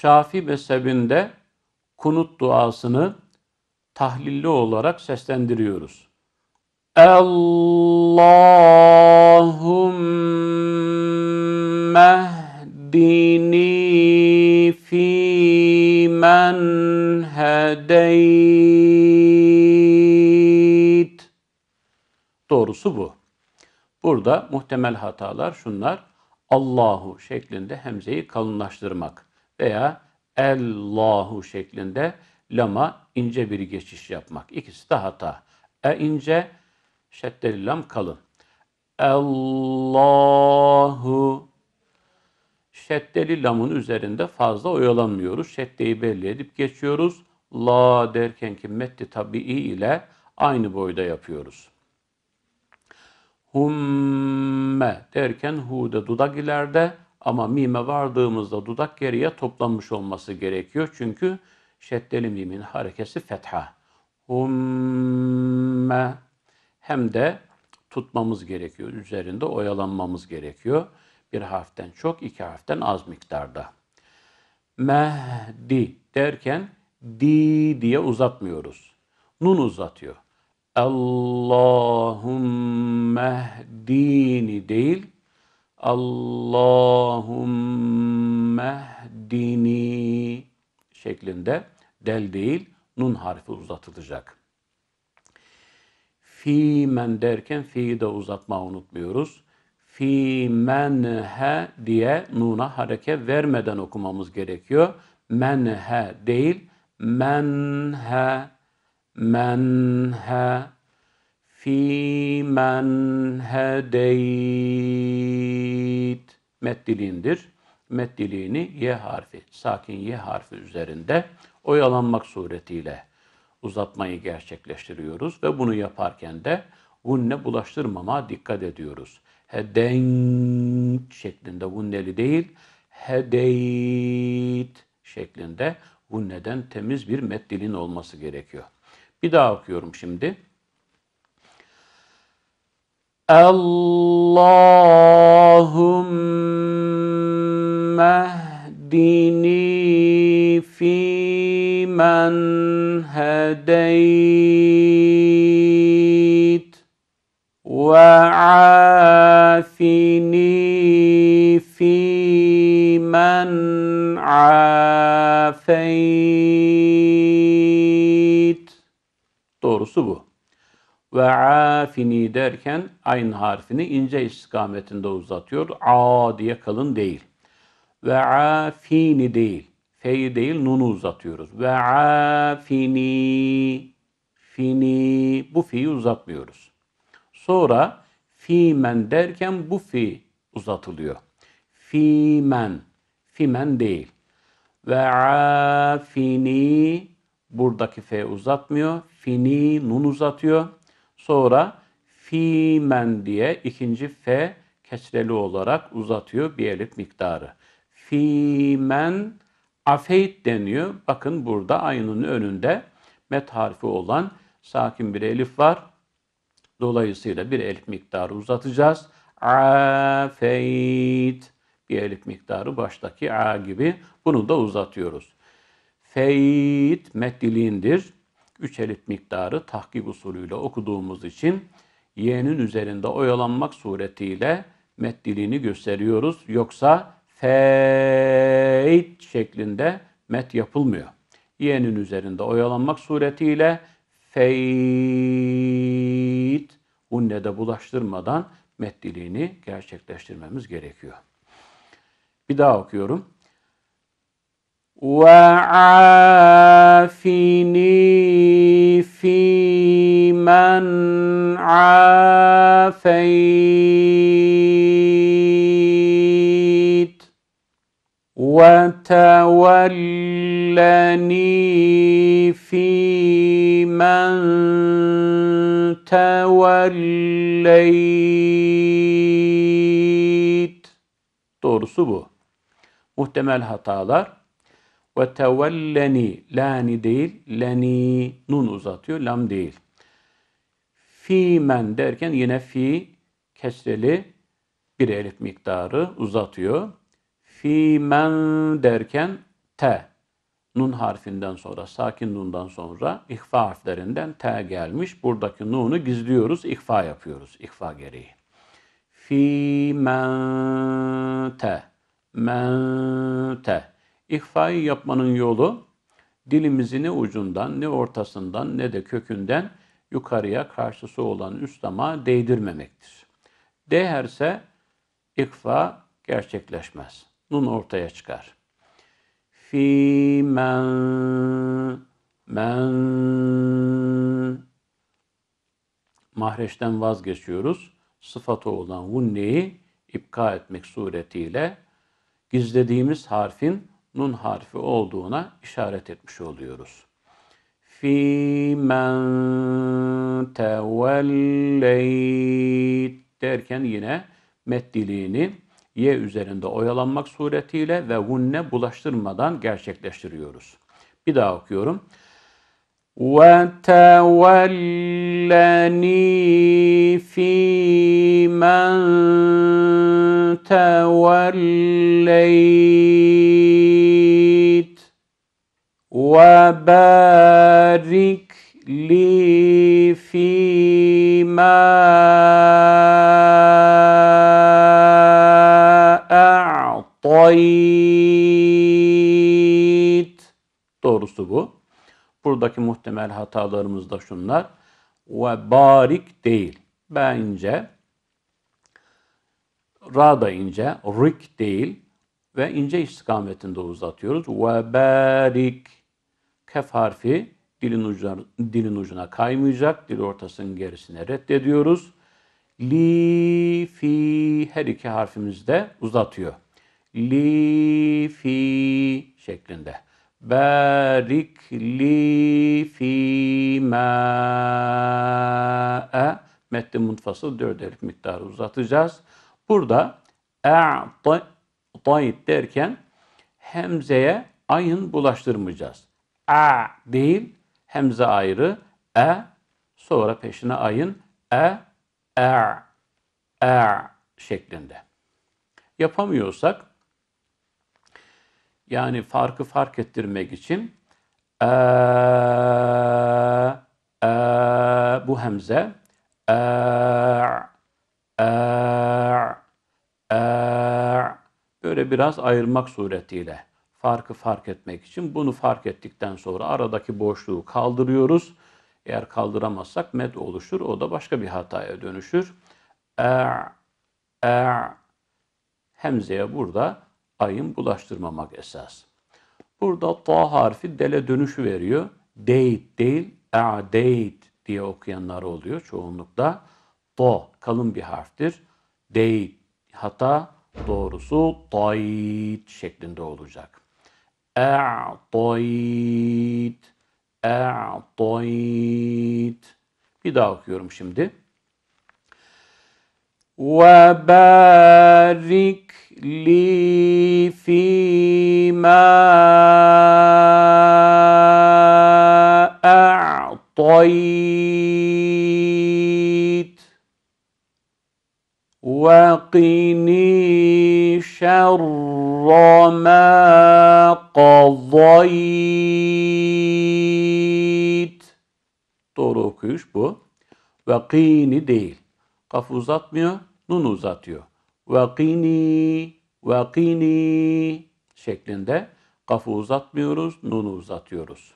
Şafi mezhebinde kunut duasını tahlilli olarak seslendiriyoruz. Allahümme dini fi men hedeyt. Doğrusu bu. Burada muhtemel hatalar şunlar. Allahu şeklinde hemzeyi kalınlaştırmak veya Allahu şeklinde lama ince bir geçiş yapmak. İkisi de hata. E ince, şeddeli lam kalın. Allahu şeddeli lamın üzerinde fazla oyalanmıyoruz. Şeddeyi belli edip geçiyoruz. La derken ki metti tabii ile aynı boyda yapıyoruz. Humme derken hu da dudak ileride, ama mime vardığımızda dudak geriye toplanmış olması gerekiyor. Çünkü şeddeli mimin harekesi fetha. Humme hem de tutmamız gerekiyor. Üzerinde oyalanmamız gerekiyor. Bir harften çok, iki harften az miktarda. Mehdi derken di diye uzatmıyoruz. Nun uzatıyor. Allahümme dini değil, Allahümmehdini şeklinde del değil nun harfi uzatılacak. Fi men derken fi de uzatma unutmuyoruz. Fi menhe diye nuna hareket vermeden okumamız gerekiyor. Menhe değil menhe menhe Fîmen hedeyt. Meddiliğindir. Meddiliğini Y harfi, sakin Y harfi üzerinde oyalanmak suretiyle uzatmayı gerçekleştiriyoruz ve bunu yaparken de vunne bulaştırmama dikkat ediyoruz. Heden şeklinde vunneli değil, hedeyt şeklinde vunneden temiz bir meddilin olması gerekiyor. Bir daha okuyorum şimdi. اللهم اهدني فيمن هديت وعافني فيمن عافيت doğrusu bu. ve afini derken aynı harfini ince istikametinde uzatıyor. A diye kalın değil. Ve afini değil. F'yi değil nunu uzatıyoruz. Ve afini fini bu fi'yi uzatmıyoruz. Sonra fimen derken bu fi uzatılıyor. Fimen fimen değil. Ve afini buradaki f uzatmıyor. Fini nun uzatıyor. Sonra fimen diye ikinci F kesreli olarak uzatıyor bir elif miktarı. Fimen afeyt deniyor. Bakın burada aynının önünde met harfi olan sakin bir elif var. Dolayısıyla bir elif miktarı uzatacağız. Afeyt bir elif miktarı baştaki a gibi. Bunu da uzatıyoruz. Feyt meddiliğindir. 3 elif miktarı tahkik usulüyle okuduğumuz için y'nin üzerinde oyalanmak suretiyle meddiliğini gösteriyoruz. Yoksa feit şeklinde met yapılmıyor. Y'nin üzerinde oyalanmak suretiyle feit unne de bulaştırmadan meddiliğini gerçekleştirmemiz gerekiyor. Bir daha okuyorum. وعافني في من عافيت وتولني في من توليت Doğrusu bu. Muhtemel hatalar Ve tevelleni lani değil, leni nun uzatıyor, lam değil. Fi Fimen derken yine fi kesreli bir elif miktarı uzatıyor. Fi Fimen derken te nun harfinden sonra, sakin nundan sonra ihfa harflerinden te gelmiş. Buradaki nunu gizliyoruz, ihfa yapıyoruz, ihfa gereği. Fi men te, men te. İhfayı yapmanın yolu dilimizi ne ucundan, ne ortasından, ne de kökünden yukarıya karşısı olan üst dama değdirmemektir. Değerse ikfa gerçekleşmez. Nun ortaya çıkar. Fi men men mahreçten vazgeçiyoruz. Sıfatı olan vunneyi ipka etmek suretiyle gizlediğimiz harfin nun harfi olduğuna işaret etmiş oluyoruz. Fi men tevelleyt derken yine meddiliğini ye üzerinde oyalanmak suretiyle ve vunne bulaştırmadan gerçekleştiriyoruz. Bir daha okuyorum. Ve tevelleni fi men tevelleyt وبارك لي فيما أعطيت Doğrusu bu. Buradaki muhtemel hatalarımız da şunlar. Ve barik değil. bence ince. Ra da ince. Rik değil. Ve ince istikametinde uzatıyoruz. Ve barik Kef harfi dilin ucuna, dilin ucuna kaymayacak. Dil ortasının gerisine reddediyoruz. Li, fi her iki harfimizde uzatıyor. Li, fi şeklinde. Berik li fi ma'e metni muntfasıl dört elif miktarı uzatacağız. Burada e'tayt derken hemzeye ayın bulaştırmayacağız a e değil hemze ayrı e sonra peşine ayın e e e şeklinde. Yapamıyorsak yani farkı fark ettirmek için e, e, bu hemze e, e, e, böyle biraz ayırmak suretiyle farkı fark etmek için. Bunu fark ettikten sonra aradaki boşluğu kaldırıyoruz. Eğer kaldıramazsak met oluşur. O da başka bir hataya dönüşür. Er hemzeye burada ayın bulaştırmamak esas. Burada ta harfi dele dönüşü veriyor. Deyit değil, a'deyit diye okuyanlar oluyor çoğunlukla. Do kalın bir harftir. Deyit hata doğrusu dayit şeklinde olacak. E'toyt. E'toyt. Bir daha okuyorum şimdi. Ve barik li fi ma e'toyt. Ve qini شر ما قضيت Doğru okuyuş bu. Ve kini değil. Kaf uzatmıyor, nun uzatıyor. Ve kini, ve kini şeklinde kafı uzatmıyoruz, nunu uzatıyoruz.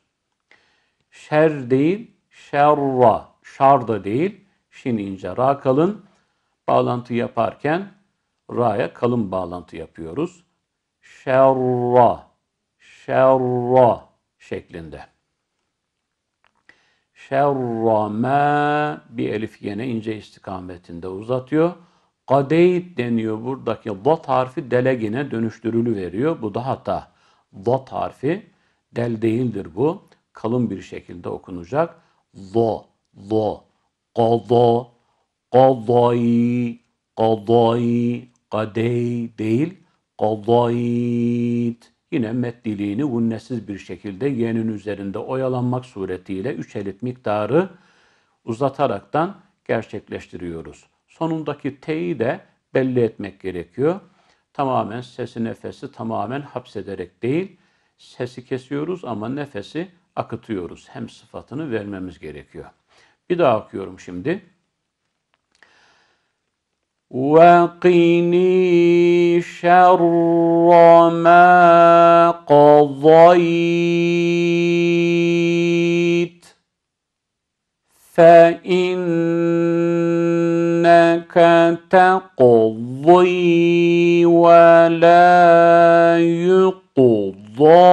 Şer değil, şerra. Şar da değil. Şin ince, ra kalın. Bağlantı yaparken Ra'ya kalın bağlantı yapıyoruz. Şerra, şerra şeklinde. Şerrame bir elif yine ince istikametinde uzatıyor. Kadeyt deniyor buradaki dat harfi delegine dönüştürülü veriyor. Bu da hata. Dat harfi del değildir bu. Kalın bir şekilde okunacak. Zo, zo, qada, qadayı, qadayı, kadey değil kadayit. Yine meddiliğini gunnesiz bir şekilde yenin üzerinde oyalanmak suretiyle üç elit miktarı uzataraktan gerçekleştiriyoruz. Sonundaki T'yi de belli etmek gerekiyor. Tamamen sesi nefesi tamamen hapsederek değil, sesi kesiyoruz ama nefesi akıtıyoruz. Hem sıfatını vermemiz gerekiyor. Bir daha okuyorum şimdi. وقني شر ما قضيت فإنك تقضي ولا يقضى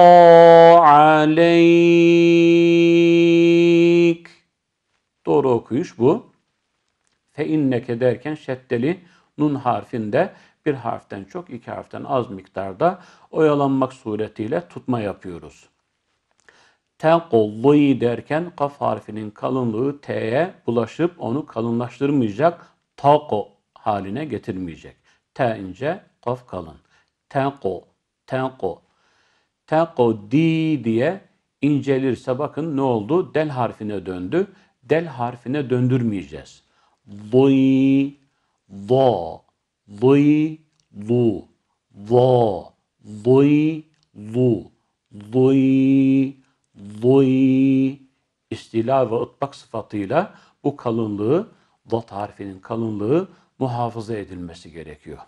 عليك. طرق يشبه fe inneke derken şeddeli nun harfinde bir harften çok iki harften az miktarda oyalanmak suretiyle tutma yapıyoruz. Teqolli derken kaf harfinin kalınlığı t'ye bulaşıp onu kalınlaştırmayacak tako haline getirmeyecek. T ince, kaf kalın. Tenko, tenko. Tenko di diye incelirse bakın ne oldu? Del harfine döndü. Del harfine döndürmeyeceğiz. ضي ضا ضي ضو ضا ضي ضو ضي ضي istila ve ıtlak sıfatıyla bu kalınlığı, zat harfinin kalınlığı muhafaza edilmesi gerekiyor.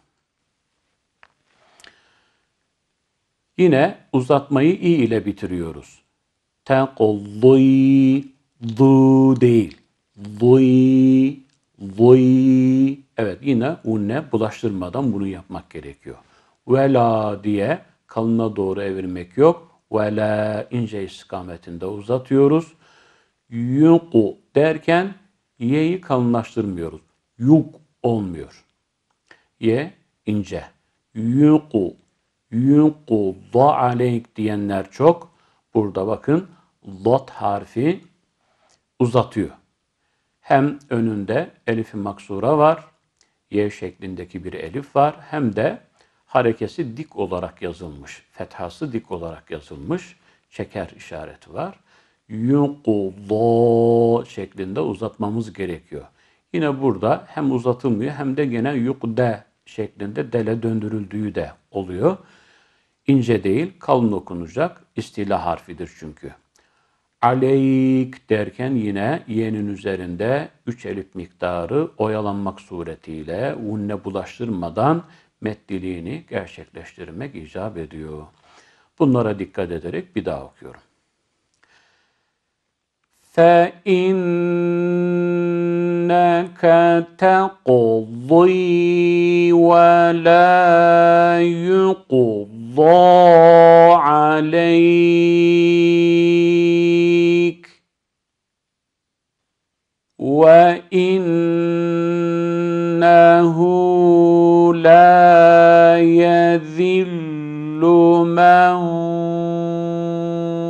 Yine uzatmayı i ile bitiriyoruz. Tenkolluy, du değil. Duy, Vıy. Evet yine unne bulaştırmadan bunu yapmak gerekiyor. Vela diye kalına doğru evirmek yok. Vela ince istikametinde uzatıyoruz. Yuku derken ye'yi kalınlaştırmıyoruz. Yuk olmuyor. Ye ince. Yuku. Yuku da aleyk diyenler çok. Burada bakın lot harfi uzatıyor hem önünde elif-i maksura var, y şeklindeki bir elif var hem de harekesi dik olarak yazılmış, fethası dik olarak yazılmış çeker işareti var. Yukudo şeklinde uzatmamız gerekiyor. Yine burada hem uzatılmıyor hem de gene yukde şeklinde dele döndürüldüğü de oluyor. İnce değil, kalın okunacak istila harfidir çünkü aleyk derken yine yeğenin üzerinde üç elif miktarı oyalanmak suretiyle unne bulaştırmadan meddiliğini gerçekleştirmek icap ediyor. Bunlara dikkat ederek bir daha okuyorum. فَاِنَّكَ ve la يُقُضَّى ولا يذل من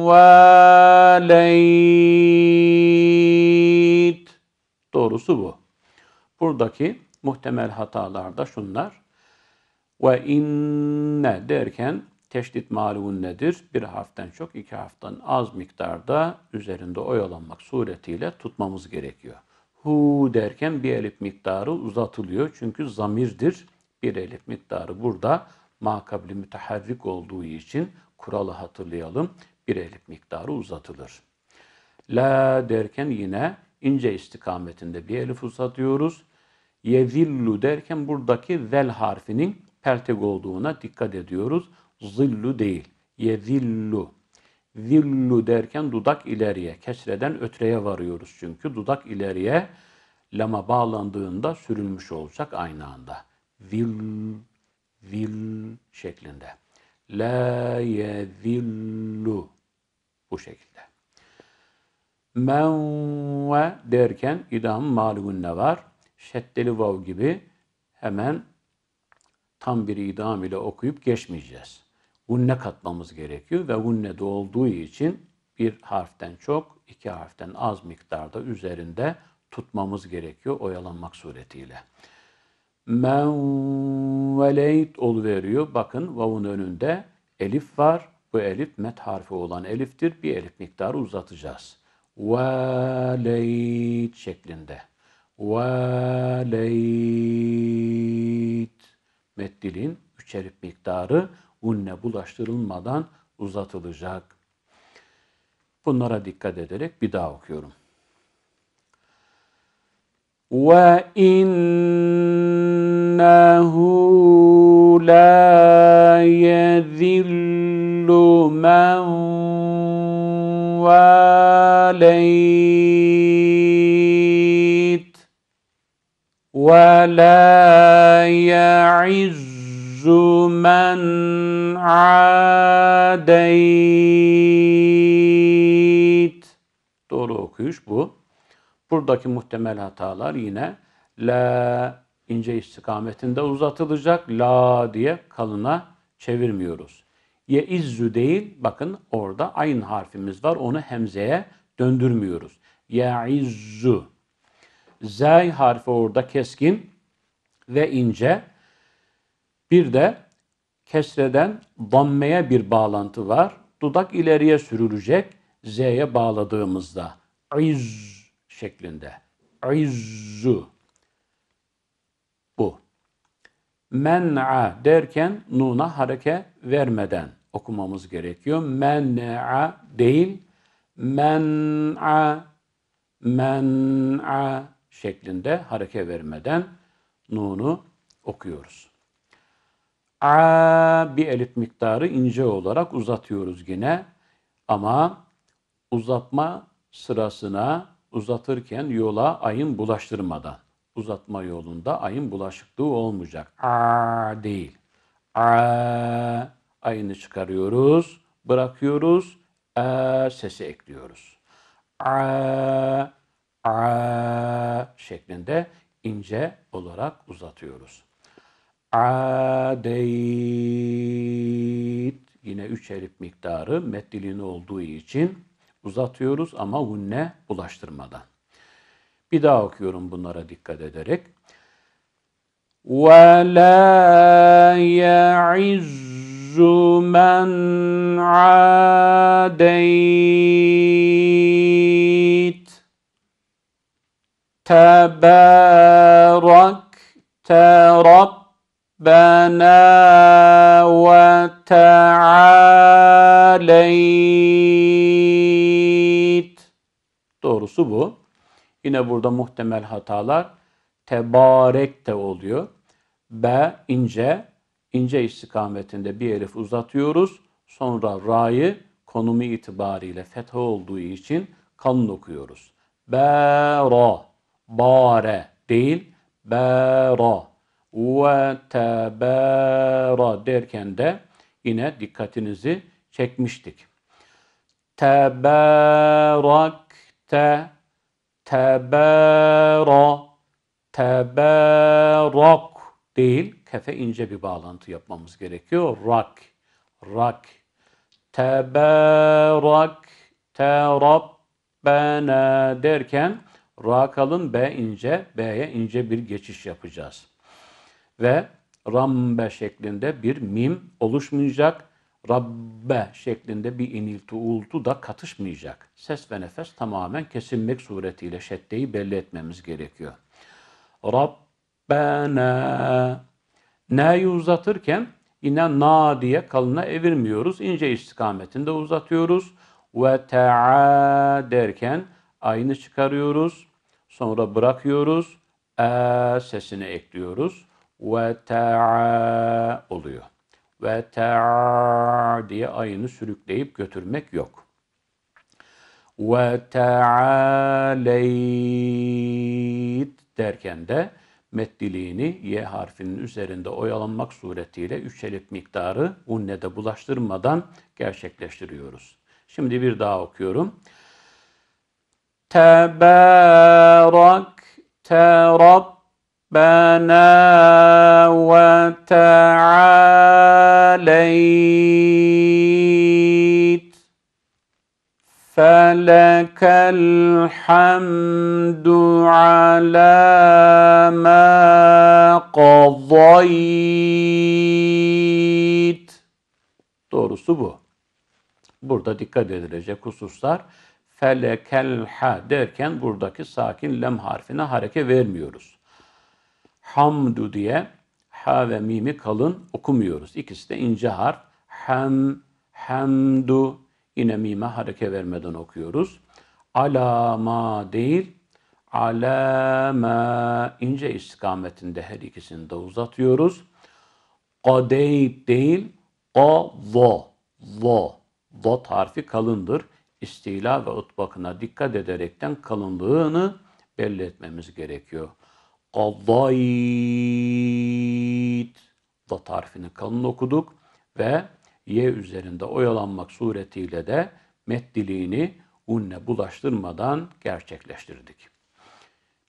valeyt. Doğrusu bu. Buradaki muhtemel hatalarda şunlar. Ve inne derken teşdit malumun nedir? Bir harften çok iki harften az miktarda üzerinde oyalanmak suretiyle tutmamız gerekiyor. Hu derken bir elif miktarı uzatılıyor. Çünkü zamirdir. Bir elif miktarı burada makabli müteharrik olduğu için kuralı hatırlayalım. Bir elif miktarı uzatılır. La derken yine ince istikametinde bir elif uzatıyoruz. Yezillu derken buradaki vel harfinin pertek olduğuna dikkat ediyoruz. Zillu değil. Yezillu. Zillu derken dudak ileriye, kesreden ötreye varıyoruz çünkü. Dudak ileriye lama bağlandığında sürülmüş olacak aynı anda vil vil şeklinde. La yezillu bu şekilde. Men ve derken idam malumun ne var? Şeddeli vav gibi hemen tam bir idam ile okuyup geçmeyeceğiz. Gunne katmamız gerekiyor ve gunne de olduğu için bir harften çok, iki harften az miktarda üzerinde tutmamız gerekiyor oyalanmak suretiyle men ol veriyor. Bakın vavun önünde elif var. Bu elif met harfi olan eliftir. Bir elif miktarı uzatacağız. Veleyt şeklinde. Veleyt. Meddilin üç elif miktarı unne bulaştırılmadan uzatılacak. Bunlara dikkat ederek bir daha okuyorum. وانه لا يذل من واليت ولا يعز من عاديت doğru okuyuş bu Buradaki muhtemel hatalar yine la ince istikametinde uzatılacak. La diye kalına çevirmiyoruz. Ye izzü değil bakın orada aynı harfimiz var onu hemzeye döndürmüyoruz. Ya izzu. Z harfi orada keskin ve ince. Bir de kesreden dammeye bir bağlantı var. Dudak ileriye sürülecek Z'ye bağladığımızda. İzzu şeklinde. İzzu bu. Men'a derken nuna hareke vermeden okumamız gerekiyor. Men'a değil men'a men'a şeklinde hareke vermeden nunu okuyoruz. A bir elif miktarı ince olarak uzatıyoruz yine ama uzatma sırasına uzatırken yola ayın bulaştırmadan. Uzatma yolunda ayın bulaşıklığı olmayacak. A değil. A ayını çıkarıyoruz, bırakıyoruz, a e sesi ekliyoruz. A a şeklinde ince olarak uzatıyoruz. A Adeyt yine üç elif miktarı met olduğu için uzatıyoruz ama gunne bulaştırmadan. Bir daha okuyorum bunlara dikkat ederek. وَلَا يَعِزُّ مَنْ عَادَيْتْ تَبَارَكْتَ رَبَّنَا وَتَعَالَيْتْ sorusu bu. Yine burada muhtemel hatalar tebarek de oluyor. Be ince, ince istikametinde bir elif uzatıyoruz. Sonra ra'yı konumu itibariyle fetha olduğu için kalın okuyoruz. ra bare değil, ra ve tebera derken de yine dikkatinizi çekmiştik. Teberak te tebera teberak değil kefe ince bir bağlantı yapmamız gerekiyor. Rak rak teberak te terabbena derken rakalın b ince b'ye ince bir geçiş yapacağız. Ve rambe şeklinde bir mim oluşmayacak. Rabbe şeklinde bir inilti uğultu da katışmayacak. Ses ve nefes tamamen kesilmek suretiyle şeddeyi belli etmemiz gerekiyor. Rabbena ne'yi uzatırken yine na diye kalına evirmiyoruz. İnce istikametinde uzatıyoruz. Ve te'a derken aynı çıkarıyoruz. Sonra bırakıyoruz. E sesini ekliyoruz. Ve te'a oluyor ve ta diye ayını sürükleyip götürmek yok. Ve taaleyt derken de meddiliğini Y harfinin üzerinde oyalanmak suretiyle üç elif miktarı unnede bulaştırmadan gerçekleştiriyoruz. Şimdi bir daha okuyorum. Tebarak, terab, ربنا وتعاليت فلك الحمد على ما قضيت Doğrusu bu. Burada dikkat edilecek hususlar felekelha derken buradaki sakin lem harfine hareke vermiyoruz hamdu diye ha ve mimi kalın okumuyoruz. İkisi de ince harf. Hem, hemdu yine mime hareke vermeden okuyoruz. Alama değil, alama ince istikametinde her ikisini de uzatıyoruz. Kadeyb değil, vo vo vo tarifi kalındır. İstila ve utbakına dikkat ederekten kalınlığını belli etmemiz gerekiyor. Kadayit. da harfini kalın okuduk ve ye üzerinde oyalanmak suretiyle de meddiliğini unne bulaştırmadan gerçekleştirdik.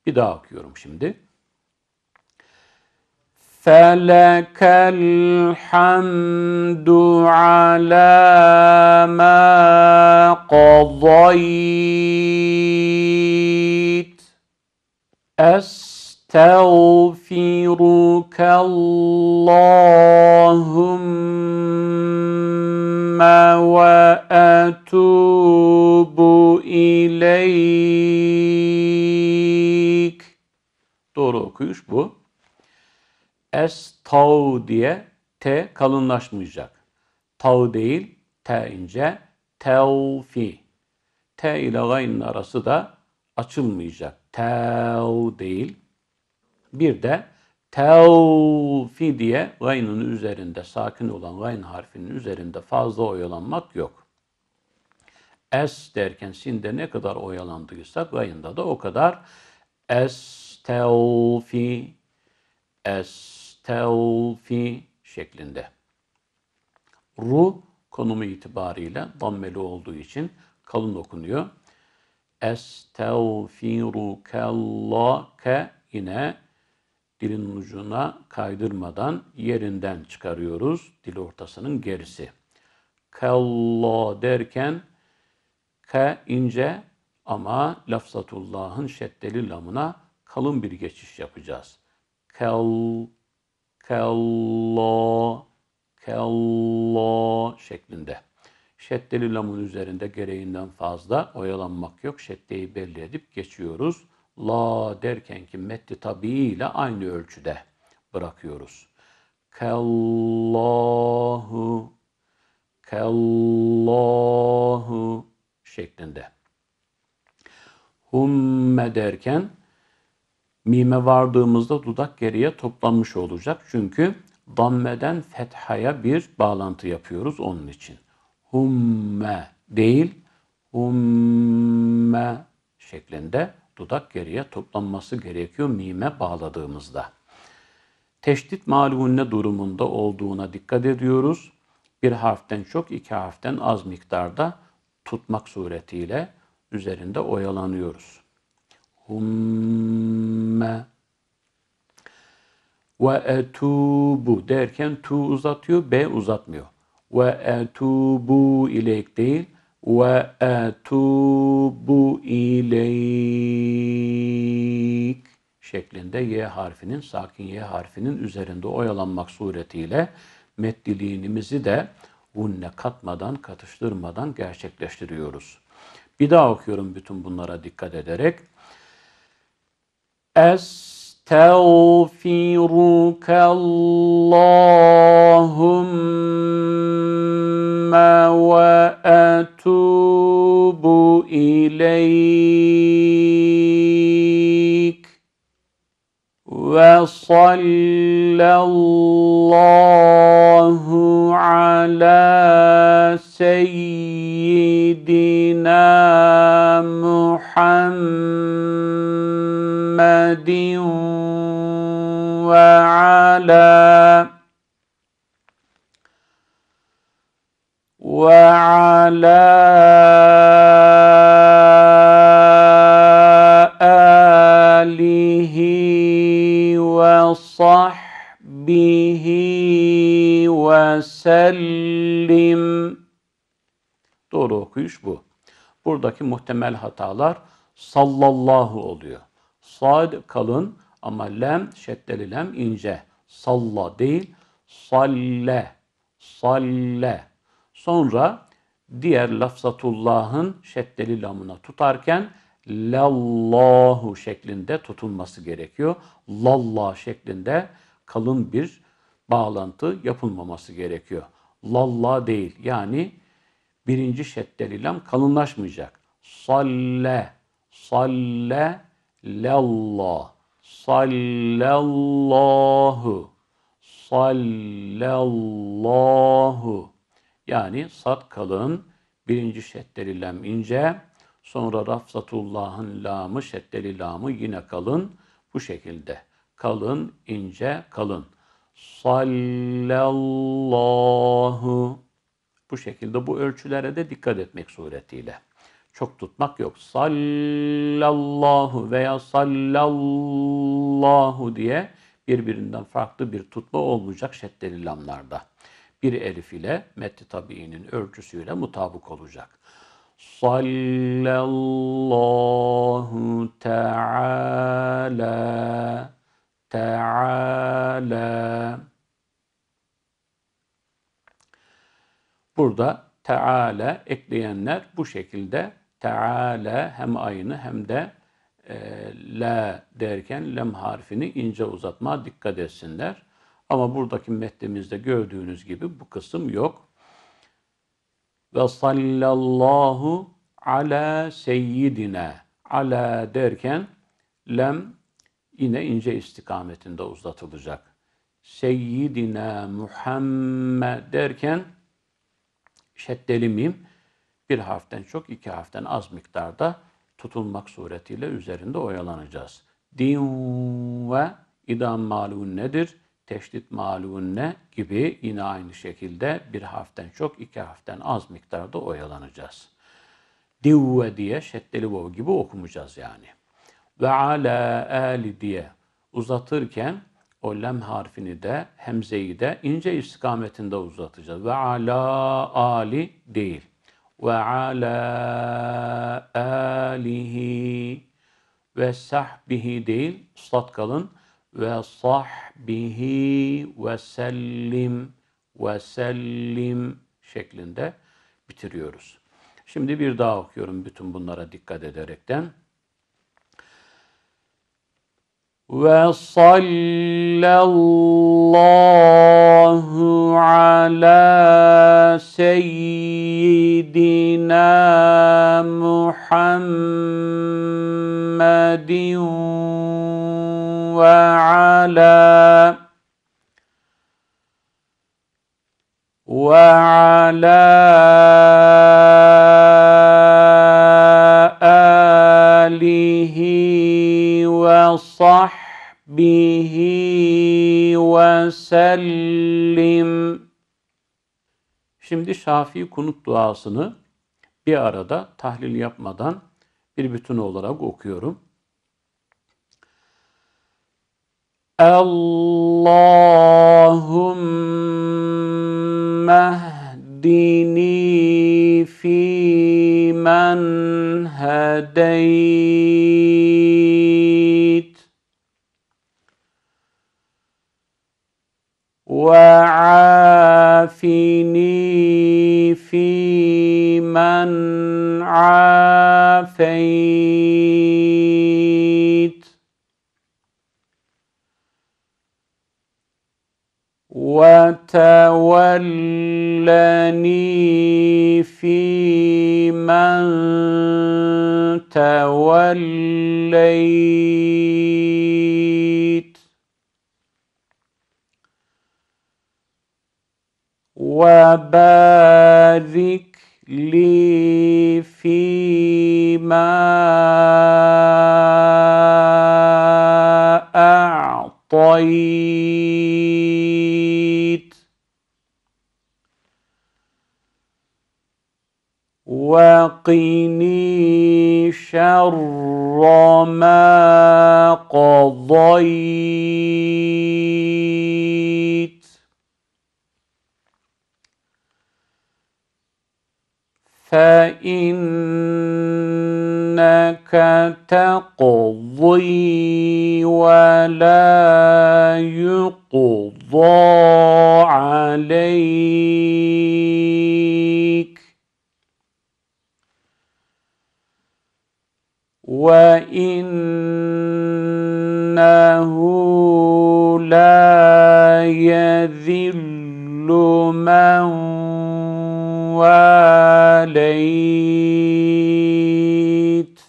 Bir daha okuyorum şimdi. فَلَكَ الْحَمْدُ عَلَى مَا قَضَيْتَ أستغفرك اللهم وأتوب إليك Doğru okuyuş bu. Estağ diye T kalınlaşmayacak. Tav değil, T ince, tevfi. T ile gaynın arası da açılmayacak. Tev değil, bir de tevfi diye gaynın üzerinde, sakin olan gayn harfinin üzerinde fazla oyalanmak yok. Es derken sinde ne kadar oyalandıysak gayında da o kadar estevfi, estevfi şeklinde. Ru konumu itibariyle dammeli olduğu için kalın okunuyor. Estevfirukellâke yine dilin ucuna kaydırmadan yerinden çıkarıyoruz dil ortasının gerisi. Kalla derken k ince ama lafzatullahın şeddeli lamına kalın bir geçiş yapacağız. Kel, kalla kalla şeklinde. Şeddeli lamın üzerinde gereğinden fazla oyalanmak yok. Şeddeyi belli edip geçiyoruz la derken ki metti tabi ile aynı ölçüde bırakıyoruz. Kellahu, kellahu şeklinde. Humme derken mime vardığımızda dudak geriye toplanmış olacak. Çünkü dammeden fethaya bir bağlantı yapıyoruz onun için. Humme değil, humme şeklinde dudak geriye toplanması gerekiyor mime bağladığımızda. Teşdit malumune durumunda olduğuna dikkat ediyoruz. Bir harften çok, iki harften az miktarda tutmak suretiyle üzerinde oyalanıyoruz. Humme ve etubu derken tu uzatıyor, b uzatmıyor. Ve etubu ilek değil, وَاَتُوبُ اِلَيْكِ şeklinde Y harfinin, sakin Y harfinin üzerinde oyalanmak suretiyle meddiliğimizi de unne katmadan, katıştırmadan gerçekleştiriyoruz. Bir daha okuyorum bütün bunlara dikkat ederek. Estağfiruke واتوب اليك وصلى الله على سيدنا محمد وعلى وعلى آله وصحبه وسلم Doğru okuyuş bu. Buradaki muhtemel hatalar sallallahu oluyor. Sad kalın ama lem şeddeli lem ince. Salla değil, salle, salle. Sonra diğer lafzatullahın şeddeli lamına tutarken lallahu şeklinde tutulması gerekiyor. Lalla şeklinde kalın bir bağlantı yapılmaması gerekiyor. Lalla değil yani birinci şeddeli lam kalınlaşmayacak. Salle, salle, lallah, sallallahu, sallallahu. Yani sat kalın, birinci şeddeli lem ince, sonra rafzatullahın lamı, şeddeli lamı yine kalın. Bu şekilde kalın, ince, kalın. Sallallahu. Bu şekilde bu ölçülere de dikkat etmek suretiyle. Çok tutmak yok. Sallallahu veya sallallahu diye birbirinden farklı bir tutma olmayacak şeddeli lamlarda bir elif ile metni tabiinin ölçüsüyle mutabık olacak. Sallallahu teala teala Burada Teala ekleyenler bu şekilde Teala hem aynı hem de e, la derken lem harfini ince uzatma dikkat etsinler. Ama buradaki metnimizde gördüğünüz gibi bu kısım yok. Ve sallallahu ala seyyidine ala derken lem yine ince istikametinde uzatılacak. Seyyidine Muhammed derken şeddeli mim bir harften çok iki harften az miktarda tutulmak suretiyle üzerinde oyalanacağız. Din ve idam malun nedir? teşdit malûnne gibi yine aynı şekilde bir harften çok, iki harften az miktarda oyalanacağız. Divve diye şeddeli vav gibi okumayacağız yani. Ve ala ali diye uzatırken o lem harfini de hemzeyi de ince istikametinde uzatacağız. Ve ala ali değil. Ve ala alihi ve sahbihi değil. Ustad kalın ve sahbihi ve sellim ve sellim şeklinde bitiriyoruz. Şimdi bir daha okuyorum bütün bunlara dikkat ederekten. Ve sallallahu ala seyyidina Muhammedin وعلا وعلى آله وصحبه وسلم Şimdi Şafii kunut duasını bir arada tahlil yapmadan bir bütün olarak okuyorum. اللهم اهدني فيمن هديت وعافني فيمن عافيت وتولني فيمن توليت وبارك لي فيما أعطيت وقني شر ما قضيت فإنك تقضي ولا يقضى عليك وانه لا يذل من واليت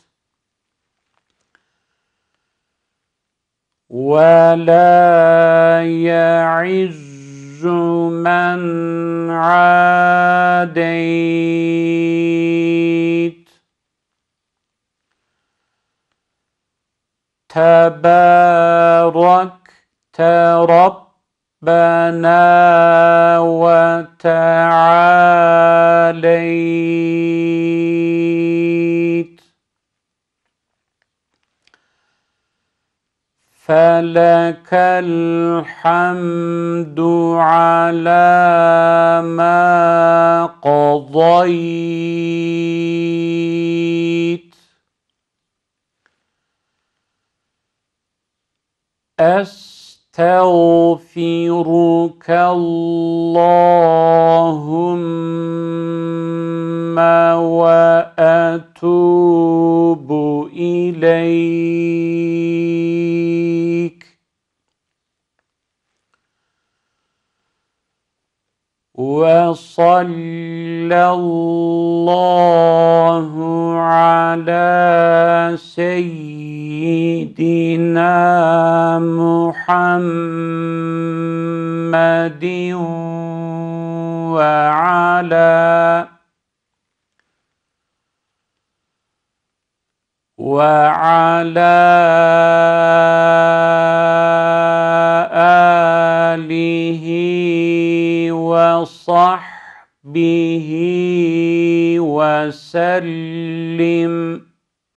ولا يعز من عاديت تباركت ربنا وتعاليت فلك الحمد على ما قضيت أستغفرك اللهم وأتوب إليك وصلى الله على سيدنا سيدنا محمد وعلى وعلى آله وصحبه وسلم